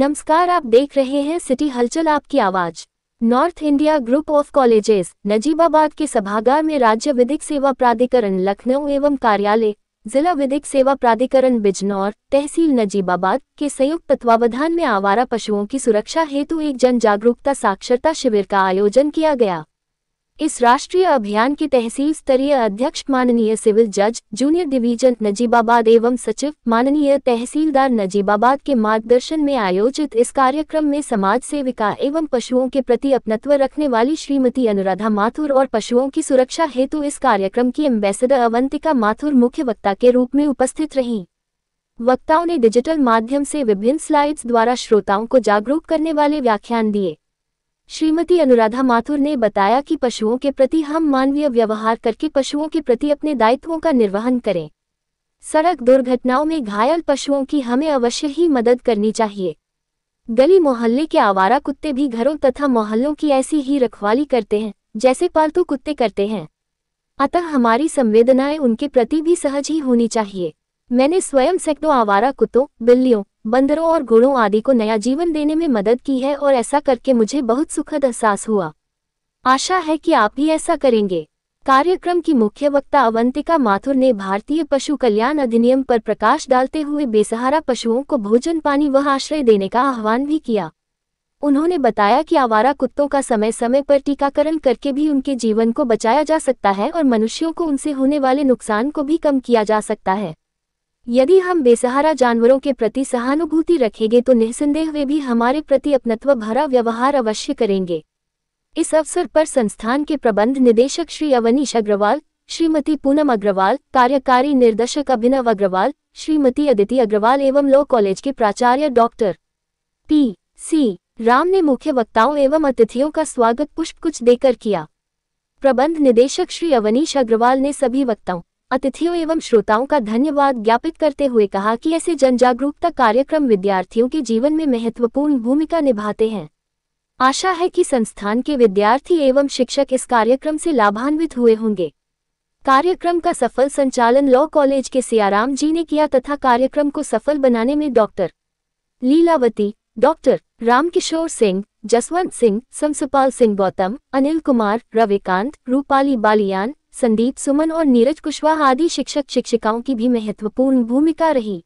नमस्कार आप देख रहे हैं सिटी हलचल आपकी आवाज North India Group of Colleges Najibabad के सभागार में राज्य विधिक सेवा प्राधिकरण लखनऊ एवं कार्यालय जिला विधिक सेवा प्राधिकरण बिजनौर तहसील नजीबाबाद के संयुक्त तत्वावधान में आवारा पशुओं की सुरक्षा हेतु एक जन जागरूकता साक्षरता शिविर का आयोजन किया गया इस राष्ट्रीय अभियान के तहसील स्तरीय अध्यक्ष माननीय सिविल जज जूनियर डिवीजन नजीबाबाद एवं सचिव माननीय तहसीलदार नजीबाबाद के मार्गदर्शन में आयोजित इस कार्यक्रम में समाज सेविका एवं पशुओं के प्रति अपनत्व रखने वाली श्रीमती अनुराधा माथुर और पशुओं की सुरक्षा हेतु इस कार्यक्रम की एम्बेसडर अवंतिका माथुर मुख्य वक्ता के रूप में उपस्थित रहीं वक्ताओं ने डिजिटल माध्यम से विभिन्न स्लाइड्स द्वारा श्रोताओं को जागरूक करने वाले व्याख्यान दिए श्रीमती अनुराधा माथुर ने बताया कि पशुओं के प्रति हम मानवीय व्यवहार करके पशुओं के प्रति अपने दायित्वों का निर्वहन करें सड़क दुर्घटनाओं में घायल पशुओं की हमें अवश्य ही मदद करनी चाहिए गली मोहल्ले के आवारा कुत्ते भी घरों तथा मोहल्लों की ऐसी ही रखवाली करते हैं जैसे पालतू कुत्ते करते हैं अतः हमारी संवेदनाएं उनके प्रति भी सहज ही होनी चाहिए मैंने स्वयं सैकड़ों आवारा कुत्तों बिल्लियों बंदरों और घोड़ों आदि को नया जीवन देने में मदद की है और ऐसा करके मुझे बहुत सुखद एहसास हुआ आशा है कि आप भी ऐसा करेंगे कार्यक्रम की मुख्य वक्ता अवंतिका माथुर ने भारतीय पशु कल्याण अधिनियम पर प्रकाश डालते हुए बेसहारा पशुओं को भोजन पानी व आश्रय देने का आह्वान भी किया उन्होंने बताया कि आवारा कुत्तों का समय समय पर टीकाकरण करके भी उनके जीवन को बचाया जा सकता है और मनुष्यों को उनसे होने वाले नुकसान को भी कम किया जा सकता है यदि हम बेसहारा जानवरों के प्रति सहानुभूति रखेंगे तो निसंदेह वे भी हमारे प्रति अपनत्व भरा व्यवहार अवश्य करेंगे इस अवसर पर संस्थान के प्रबंध निदेशक श्री अवनीश अग्रवाल श्रीमती पूनम अग्रवाल कार्यकारी निर्देशक अभिनव अग्रवाल श्रीमती अदिति अग्रवाल एवं लॉ कॉलेज के प्राचार्य डॉक्टर पी सी राम ने मुख्य वक्ताओं एवं अतिथियों का स्वागत पुष्प कुछ देकर किया प्रबंध निदेशक श्री अवनीश अग्रवाल ने सभी वक्ताओं अतिथियों एवं श्रोताओं का धन्यवाद ज्ञापित करते हुए कहा कि ऐसे जन जागरूकता कार्यक्रम विद्यार्थियों के जीवन में महत्वपूर्ण भूमिका निभाते हैं आशा है कि संस्थान के विद्यार्थी एवं शिक्षक इस कार्यक्रम से लाभान्वित हुए होंगे कार्यक्रम का सफल संचालन लॉ कॉलेज के सियाराम जी ने किया तथा कार्यक्रम को सफल बनाने में डॉक्टर लीलावती डॉक्टर रामकिशोर सिंह जसवंत सिंह समसुपाल सिंह गौतम अनिल कुमार रविकांत रूपाली बालियान संदीप सुमन और नीरज कुशवाहा आदि शिक्षक शिक्षिकाओं की भी महत्वपूर्ण भूमिका रही